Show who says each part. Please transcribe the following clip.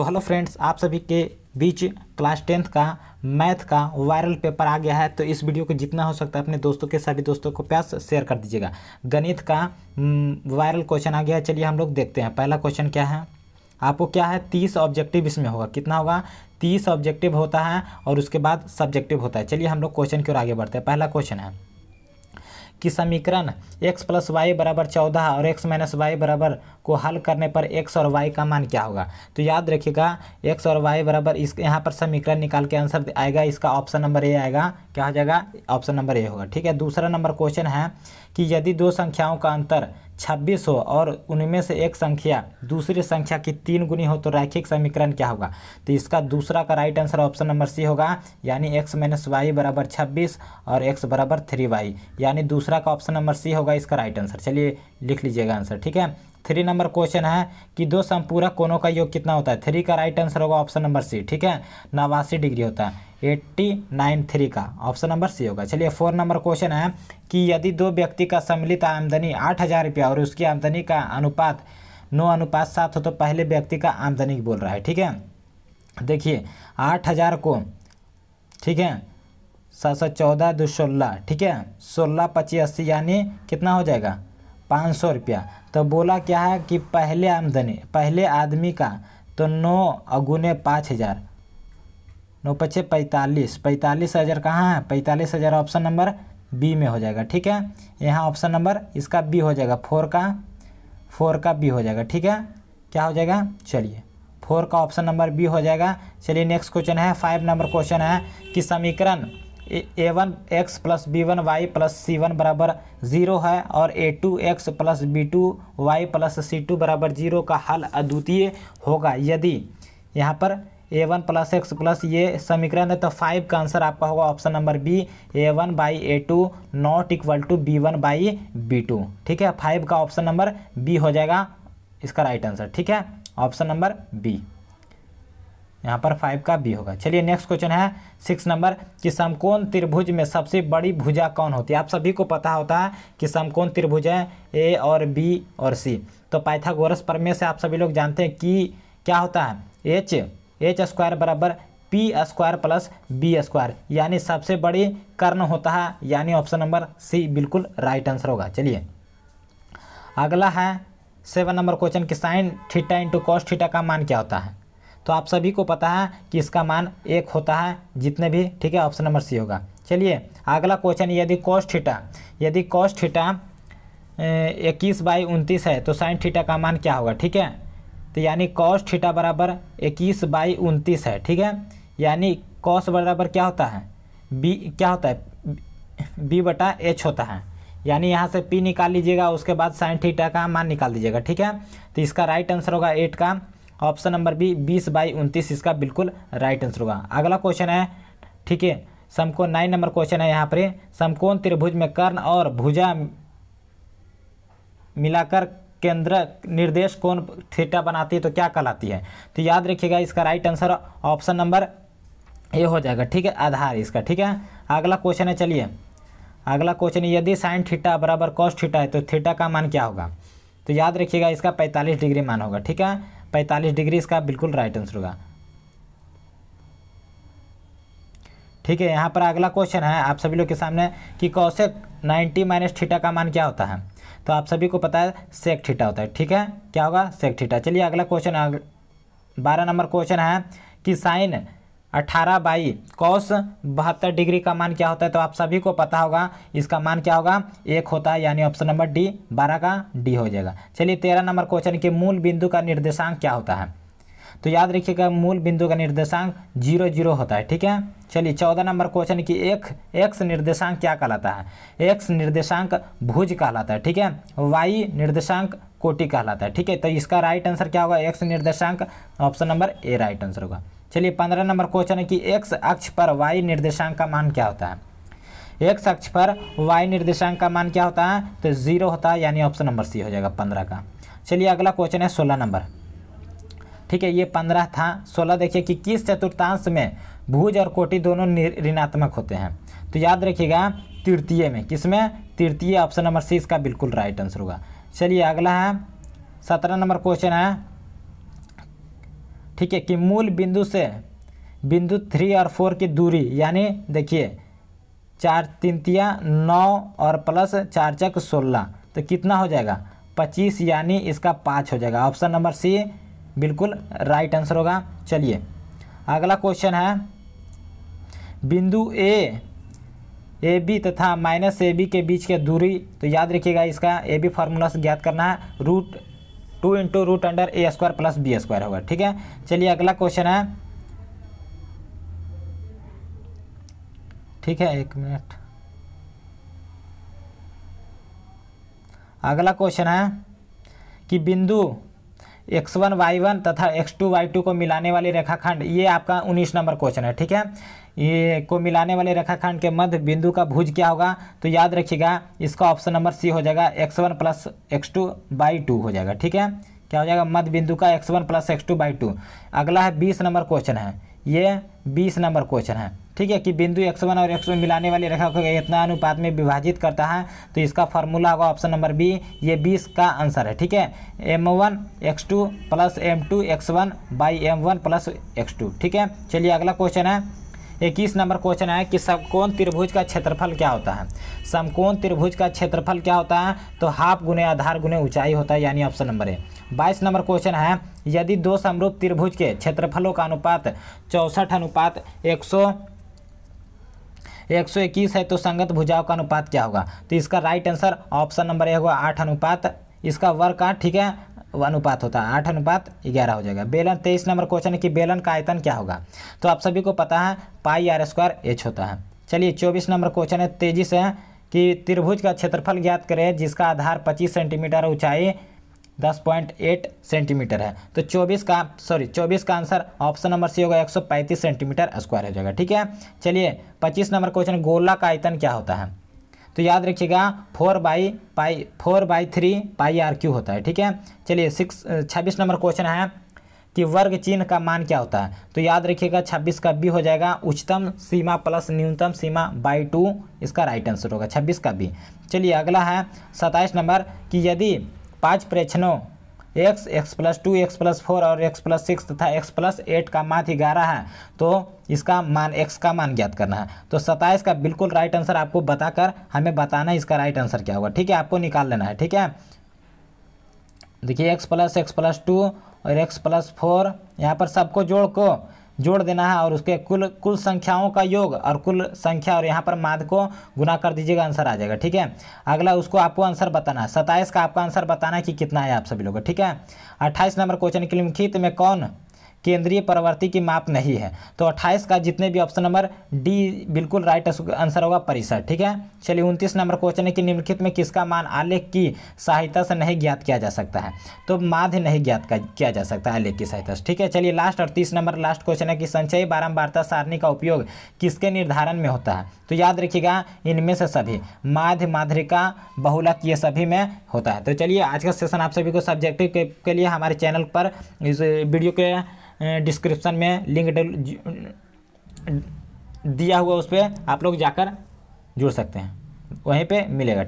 Speaker 1: तो hello friends आप सभी के बीच क्लास टेंथ का मैथ का वायरल पेपर आ गया है तो इस वीडियो को जितना हो सकता है अपने दोस्तों के सभी दोस्तों को प्यास शेयर कर दीजिएगा गणित का वायरल हम्म, क्वेश्चन आ गया है चलिए हम लोग देखते हैं पहला क्वेश्चन क्या है आपको क्या है तीस ऑब्जेक्टिव इसमें होगा कितना होगा तीस ऑब्जेक्टिव होता है और उसके बाद सब्जेक्टिव होता है चलिए हम लोग क्वेश्चन की ओर आगे बढ़ते हैं पहला क्वेश्चन है कि समीकरण x प्लस वाई बराबर चौदह और x माइनस वाई बराबर को हल करने पर x और y का मान क्या होगा तो याद रखिएगा x और y बराबर इस यहाँ पर समीकरण निकाल के आंसर आएगा इसका ऑप्शन नंबर ए आएगा क्या हो जाएगा ऑप्शन नंबर ए होगा ठीक है दूसरा नंबर क्वेश्चन है कि यदि दो संख्याओं का अंतर छब्बीस हो और उनमें से एक संख्या दूसरी संख्या की तीन गुनी हो तो रैखिक समीकरण क्या होगा तो इसका दूसरा का right answer option number C होगा यानी एक्स माइनस वाई बराबर छब्बीस और एक्स बराबर थ्री वाई यानी दूसरा का ऑप्शन नंबर सी होगा इसका राइट आंसर चलिए लिख लीजिएगा आंसर ठीक है थ्री नंबर क्वेश्चन है कि दो संपूरक कोनों का योग कितना होता है थ्री का राइट आंसर होगा ऑप्शन नंबर सी ठीक है नवासी डिग्री होता है एट्टी नाइन थ्री का ऑप्शन नंबर सी होगा चलिए फोर नंबर क्वेश्चन है कि यदि दो व्यक्ति का सम्मिलित आमदनी आठ हज़ार रुपया और उसकी आमदनी का अनुपात नौ अनुपात सात हो तो पहले व्यक्ति का आमदनी बोल रहा है ठीक है देखिए आठ हज़ार को ठीक है सात सौ चौदह दो सोलह ठीक है सोलह पच्चीस अस्सी यानी कितना हो जाएगा पाँच सौ रुपया तो बोला क्या है कि पहले आमदनी पहले आदमी का तो नौ अगुने पाँच हज़ार नौ पच्चे पैंतालीस पैंतालीस हज़ार कहाँ है पैंतालीस हज़ार ऑप्शन नंबर बी में हो जाएगा ठीक है यहाँ ऑप्शन नंबर इसका बी हो जाएगा फोर का फोर का बी हो जाएगा ठीक है क्या हो जाएगा चलिए फोर का ऑप्शन नंबर बी हो जाएगा चलिए नेक्स्ट क्वेश्चन है फाइव नंबर क्वेश्चन है कि समीकरण a one x plus b one y plus c one बराबर जीरो है और a two x plus b two y plus c two बराबर जीरो का हल अद्वितीय होगा यदि यहाँ पर a one plus x plus ये समीकरण है तो फाइव का आंसर आपका होगा option number B a one by a two not equal to b one by b two ठीक है फाइव का ऑप्शन नंबर बी हो जाएगा इसका राइट आंसर ठीक है ऑप्शन नंबर बी यहाँ पर फाइव का बी होगा चलिए नेक्स्ट क्वेश्चन है सिक्स नंबर कि समकोण त्रिभुज में सबसे बड़ी भुजा कौन होती है आप सभी को पता होता है कि समकोण त्रिभुज है ए और बी और सी तो पाइथागोरस प्रमेय से आप सभी लोग जानते हैं कि क्या होता है एच एच स्क्वायर बराबर p square plus b square यानी सबसे बड़ी कर्ण होता है यानी ऑप्शन नंबर सी बिल्कुल राइट आंसर होगा चलिए अगला है सेवन नंबर क्वेश्चन कि sine theta into cos theta का मान क्या होता है तो आप सभी को पता है कि इसका मान एक होता है जितने भी ठीक है ऑप्शन नंबर सी होगा चलिए अगला क्वेश्चन यदि कॉस्ट ठीटा यदि कॉस्ट ठीटा इक्कीस बाई उनतीस है तो साइन थीटा का मान क्या होगा ठीक है तो यानी कॉस ठीटा बराबर इक्कीस बाई उनतीस है ठीक है यानी कॉस बराबर क्या होता है बी क्या होता है बी बटा एच होता है यानी यहाँ से पी निकाल लीजिएगा उसके बाद साइन ठीटा का मान निकाल दीजिएगा ठीक है तो इसका राइट आंसर होगा एट का ऑप्शन नंबर बी बीस बाई उनतीस इसका बिल्कुल राइट आंसर होगा अगला क्वेश्चन है ठीक है समकोण नाइन नंबर क्वेश्चन है यहाँ पर समकोण त्रिभुज में कर्ण और भुजा मिलाकर केंद्र निर्देश कौन थीटा बनाती है तो क्या कहलाती है तो याद रखिएगा इसका right answer option number A हो जाएगा ठीक है आधार इसका ठीक है अगला क्वेश्चन है चलिए अगला क्वेश्चन यदि साइन थीटा बराबर कॉस्ट थीटा है तो थीटा का मान क्या होगा तो याद रखिएगा इसका 45 डिग्री मान होगा ठीक है पैंतालीस डिग्री इसका बिल्कुल राइट आंसर होगा ठीक है यहाँ पर अगला क्वेश्चन है आप सभी लोग के सामने कि कौशेक 90 माइनस ठीटा का मान क्या होता है तो आप सभी को पता है सेक ठीटा होता है ठीक है क्या होगा सेक ठीटा चलिए अगला क्वेश्चन बारह नंबर क्वेश्चन है कि साइन अठारह बाई कौस बहत्तर डिग्री का मान क्या होता है तो आप सभी को पता होगा इसका मान क्या होगा एक होता है यानी ऑप्शन नंबर डी बारह का डी हो जाएगा चलिए तेरह नंबर क्वेश्चन के मूल बिंदु का निर्देशांक क्या होता है तो याद रखिएगा मूल बिंदु का निर्देशांक जीरो जीरो होता है ठीक है चलिए चौदह नंबर क्वेश्चन की एक एक्स निर्देशांक क्या कहलाता है एक्स निर्देशांक भुज कहलाता है ठीक है वाई निर्देशांक कोटि कहलाता है ठीक है तो इसका राइट आंसर क्या होगा एक्स निर्देशांक option number A right answer होगा चलिए पंद्रह नंबर क्वेश्चन है कि एक्स अक्ष पर वाई निर्देशांक का मान क्या होता है एक्स अक्ष पर वाई निर्देशांक का मान क्या होता है तो जीरो होता है यानी ऑप्शन नंबर सी हो जाएगा पंद्रह का चलिए अगला क्वेश्चन है सोलह नंबर ठीक है ये पंद्रह था सोलह देखिए कि किस चतुर्थांश में भुज और कोटि दोनों ऋणात्मक होते हैं तो याद रखिएगा तृतीय में किसमें तृतीय ऑप्शन नंबर सी इसका बिल्कुल राइट आंसर होगा चलिए अगला है सत्रह नंबर क्वेश्चन है ठीक है कि मूल बिंदु से बिंदु थ्री और फोर की दूरी यानी देखिए चार तिनतिया नौ और प्लस चार चक सोलह तो कितना हो जाएगा पच्चीस यानी इसका पाँच हो जाएगा ऑप्शन नंबर सी बिल्कुल राइट आंसर होगा चलिए अगला क्वेश्चन है बिंदु ए ए बी तथा माइनस ए बी के बीच की दूरी तो याद रखिएगा इसका ए बी फार्मूला से ज्ञात करना है root two into root under a square plus b square होगा ठीक है चलिए अगला क्वेश्चन है ठीक है एक मिनट अगला क्वेश्चन है कि बिंदु एक्स वन वाई वन तथा एक्स टू वाई टू को मिलाने वाली रेखाखंड ये आपका उन्नीस नंबर क्वेश्चन है ठीक है ये को मिलाने वाले रेखाखंड के मध्य बिंदु का भुज क्या होगा तो याद रखिएगा इसका ऑप्शन नंबर सी हो जाएगा x one plus x two by two हो जाएगा ठीक है क्या हो जाएगा मध्य बिंदु का x one plus x two by two अगला है बीस नंबर क्वेश्चन है ये बीस नंबर क्वेश्चन है ठीक है कि बिंदु एक्स वन और एक्स वन मिलाने वाली रेखा को इतना अनुपात में विभाजित करता है तो इसका फॉर्मूला होगा ऑप्शन नंबर बी ये बीस का आंसर है ठीक है m one x two plus m two x one by m one plus x two ठीक है चलिए अगला क्वेश्चन है इक्कीस नंबर क्वेश्चन है कि समकोण त्रिभुज का क्षेत्रफल क्या होता है समकोण त्रिभुज का क्षेत्रफल क्या होता है तो हाफ गुने आधार गुने ऊंचाई होता है यानी ऑप्शन नंबर ए बाईस नंबर क्वेश्चन है यदि दो समरूप त्रिभुज के क्षेत्रफलों का अनुपात चौंसठ अनुपात एक सौ 121 है तो संगत भुजाओं का अनुपात क्या होगा तो इसका right answer option number A होगा आठ अनुपात इसका वर्ग का ठीक है अनुपात होता है आठ अनुपात ग्यारह हो जाएगा बेलन तेईस नंबर क्वेश्चन है कि बेलन का आयतन क्या होगा तो आप सभी को पता है पाई आर स्क्वायर एच होता है चलिए चौबीस नंबर क्वेश्चन है तेजी से कि त्रिभुज का क्षेत्रफल ज्ञात करें जिसका आधार पच्चीस सेंटीमीटर ऊंचाई दस पॉइंट एट सेंटीमीटर है तो चौबीस का सॉरी चौबीस का आंसर ऑप्शन नंबर सी होगा एक सौ पैंतीस सेंटीमीटर स्क्वायर हो जाएगा ठीक है चलिए पच्चीस नंबर क्वेश्चन गोला का आयतन क्या होता है तो याद रखिएगा four by pi four by three pi r q होता है ठीक है चलिए सिक्स छब्बीस नंबर क्वेश्चन है कि वर्ग चिन्ह का मान क्या होता है तो याद रखिएगा 26 का बी हो जाएगा उच्चतम सीमा प्लस न्यूनतम सीमा बाई टू इसका राइट आंसर होगा 26 का बी चलिए अगला है 27 नंबर कि यदि पांच प्रेक्षणों x x plus two x plus four और एक्स प्लस सिक्स तथा एक्स प्लस एट का मान ग्यारह है तो इसका मान एक्स का मान ज्ञात करना है तो सत्ताईस का बिल्कुल राइट आंसर आपको बताकर हमें बताना इसका राइट आंसर क्या होगा ठीक है आपको निकाल लेना है ठीक है देखिए x plus x plus two और एक्स प्लस फोर यहाँ पर सबको जोड़ को जोड़ देना है और उसके कुल कुल संख्याओं का योग और कुल संख्या और यहाँ पर माद को गुना कर दीजिएगा आंसर आ जाएगा ठीक है अगला उसको आपको आंसर बताना है सत्ताईस का आपका आंसर बताना है कि कितना है आप सभी लोग ठीक है अट्ठाईस नंबर क्वेश्चन के लिए में कौन केंद्रीय प्रवृत्ति की माप नहीं है तो अट्ठाईस का जितने भी ऑप्शन नंबर डी बिल्कुल राइट आंसर होगा परिसर ठीक है चलिए उनतीस नंबर क्वेश्चन है कि निम्नलिखित में किसका मान आलेख की सहायता से नहीं ज्ञात किया जा सकता है तो माध्य नहीं ज्ञात किया जा सकता आलेख की सहायता से ठीक है चलिए लास्ट और तीस नंबर लास्ट क्वेश्चन है कि संचयी बारंबारता सारणी का उपयोग किसके निर्धारण में होता है तो याद रखिएगा इनमें से सभी माध्य माध्यिका बहुलक ये सभी में होता है तो चलिए आज का सेशन आप सभी को सब्जेक्टिव के लिए हमारे चैनल पर इस वीडियो के डिस्क्रिप्शन में लिंक दिया हुआ उस पर आप लोग जाकर जुड़ सकते हैं वहीं पे मिलेगा